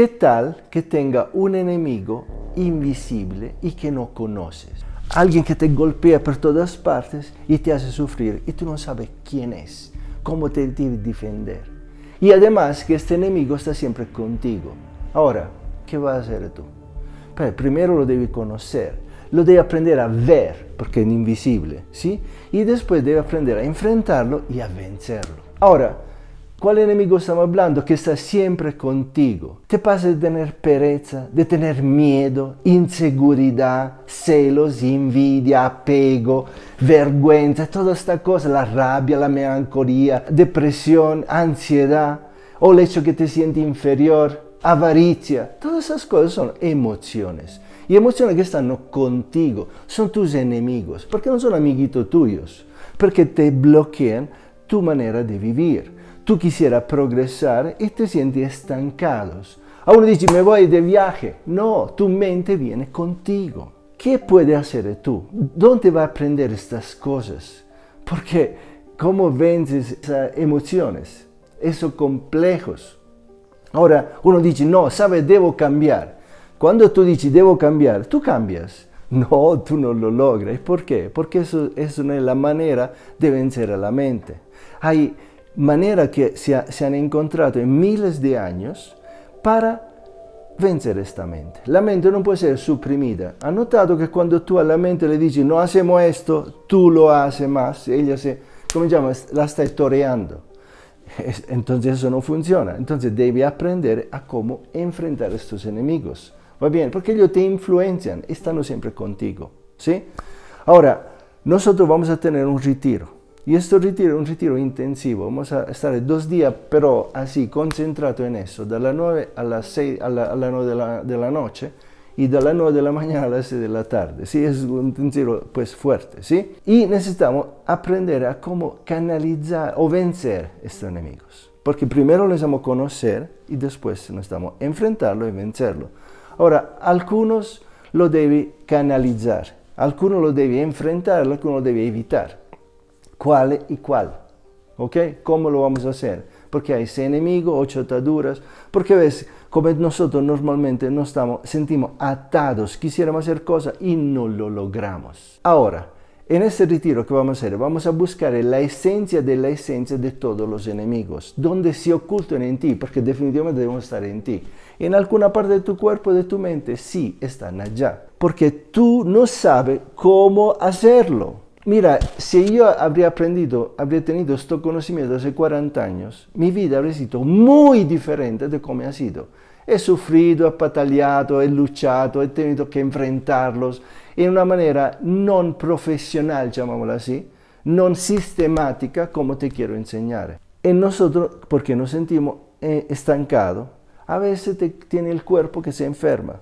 ¿Qué tal que tenga un enemigo invisible y que no conoces? Alguien que te golpea por todas partes y te hace sufrir y tú no sabes quién es, cómo te debes defender. Y además que este enemigo está siempre contigo. Ahora, ¿qué vas a hacer tú? primero lo debes conocer, lo debes aprender a ver, porque es invisible, ¿sí? Y después debes aprender a enfrentarlo y a vencerlo. Ahora, ¿Cuál enemigo estamos hablando? Que está siempre contigo. Te pasa de tener pereza, de tener miedo, inseguridad, celos, envidia, apego, vergüenza, toda esta cosa, la rabia, la melancolía, depresión, ansiedad, o el hecho que te sientes inferior, avaricia. Todas esas cosas son emociones. Y emociones que están contigo, son tus enemigos, porque no son amiguitos tuyos, porque te bloquean tu manera de vivir tú quisieras progresar y este te sientes estancados. A uno dice, me voy de viaje. No, tu mente viene contigo. ¿Qué puede hacer tú? ¿Dónde va a aprender estas cosas? Porque, ¿cómo vences esas emociones? Esos complejos. Ahora, uno dice, no, sabe, debo cambiar. Cuando tú dices, debo cambiar, tú cambias. No, tú no lo logras. ¿Por qué? Porque eso, eso no es la manera de vencer a la mente. Hay manera que se, han encontrado en miles de años para vencer esta mente. La mente no puede ser suprimida. Ha que cuando tú a la mente le dices, no hacemos esto, tú lo haces más, ella se, como llama? la está toreando. Entonces eso no funciona. Entonces debe aprender a cómo enfrentar estos enemigos. ¿Va bien? Porque ellos te influencian, están siempre contigo. ¿Sí? Ahora, nosotros vamos a tener un retiro. Y este retiro un retiro intensivo, vamos a estar dos días, pero así, concentrado en eso, de las 9 a las 6 a la, de la, noche y de las 9 de la mañana a las 6 de la tarde, ¿sí? Es un retiro pues fuerte, ¿sí? Y necesitamos aprender a cómo canalizar o vencer a estos enemigos, porque primero a conocer y después necesitamos enfrentarlo y vencerlo. Ahora, algunos lo debes canalizar, algunos lo debes enfrentar, algunos lo debe evitar cuál y cuál. ¿Ok? ¿Cómo lo vamos a hacer? Porque hay ese enemigo, ocho ataduras. Porque ves, como nosotros normalmente nos estamos, sentimos atados, quisiéramos hacer cosas y no lo logramos. Ahora, en este retiro que vamos a hacer, vamos a buscar la esencia de la esencia de todos los enemigos, donde se ocultan en ti, porque definitivamente debemos estar en ti. En alguna parte de tu cuerpo, de tu mente, sí, están allá, porque tú no sabes cómo hacerlo. Mira, si yo habría aprendido, habría tenido estos conocimiento hace 40 años, mi vida habría sido muy diferente de cómo ha sido. He sufrido, he pataleado, he luchado, he tenido que enfrentarlos en una manera no profesional, llamámosla así, no sistemática, como te quiero enseñar. En nosotros, porque nos sentimos eh, estancados, a veces te, tiene el cuerpo que se enferma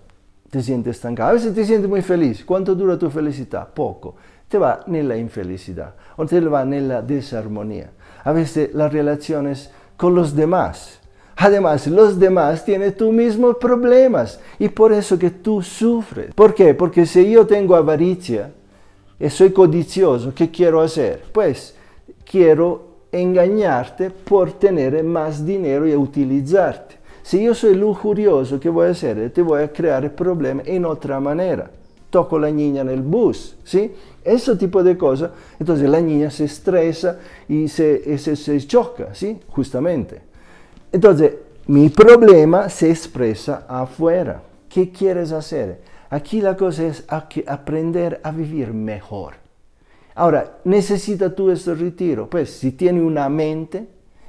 te sientes estancado. A veces te sientes muy feliz. ¿Cuánto dura tu felicidad? Poco. Te va en la infelicidad o te va en la desarmonía. A veces las relaciones con los demás. Además, los demás tienen tus mismos problemas y por eso que tú sufres. ¿Por qué? Porque si yo tengo avaricia y soy codicioso, ¿qué quiero hacer? Pues quiero engañarte por tener más dinero y utilizarte. Si yo soy lujurioso, ¿qué voy a hacer? Te voy a crear problemas. problema en otra manera. Toco a la niña en el bus, ¿sí? Ese tipo de cosas. Entonces la niña se estresa y se, se, choca, ¿sí? Justamente. Entonces, mi problema se expresa afuera. ¿Qué quieres hacer? Aquí la cosa es aprender a vivir mejor. Ahora, ¿necesitas tú este retiro? Pues si tiene una mente,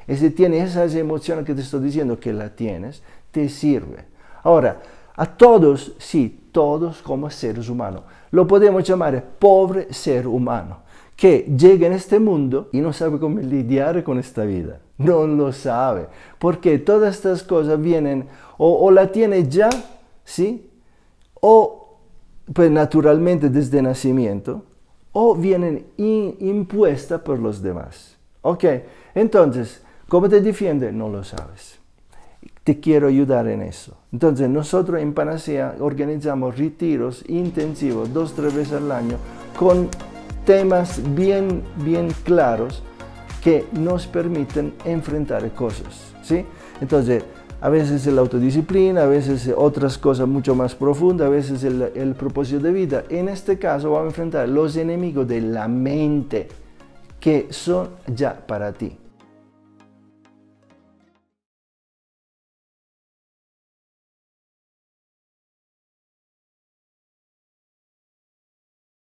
ese tiene esas emociones que te estoy diciendo que la tienes, te sirve. Ahora, a todos, sí, todos como seres humanos. Lo podemos llamar pobre ser humano, que llega en este mundo y no sabe cómo lidiar con esta vida. No lo sabe, porque todas estas cosas vienen o, la tiene ya, ¿sí? O pues naturalmente desde nacimiento, o vienen impuesta impuestas por los demás. ¿Ok? Entonces, ¿Cómo te defiende? No lo sabes. Te quiero ayudar en eso. Entonces nosotros en Panacea organizamos retiros intensivos dos, tres veces al año con temas bien, bien claros que nos permiten enfrentar cosas. ¿sí? Entonces, a veces la autodisciplina, a veces otras cosas mucho más profundas, a veces el, el, propósito de vida. En este caso vamos a enfrentar los enemigos de la mente que son ya para ti.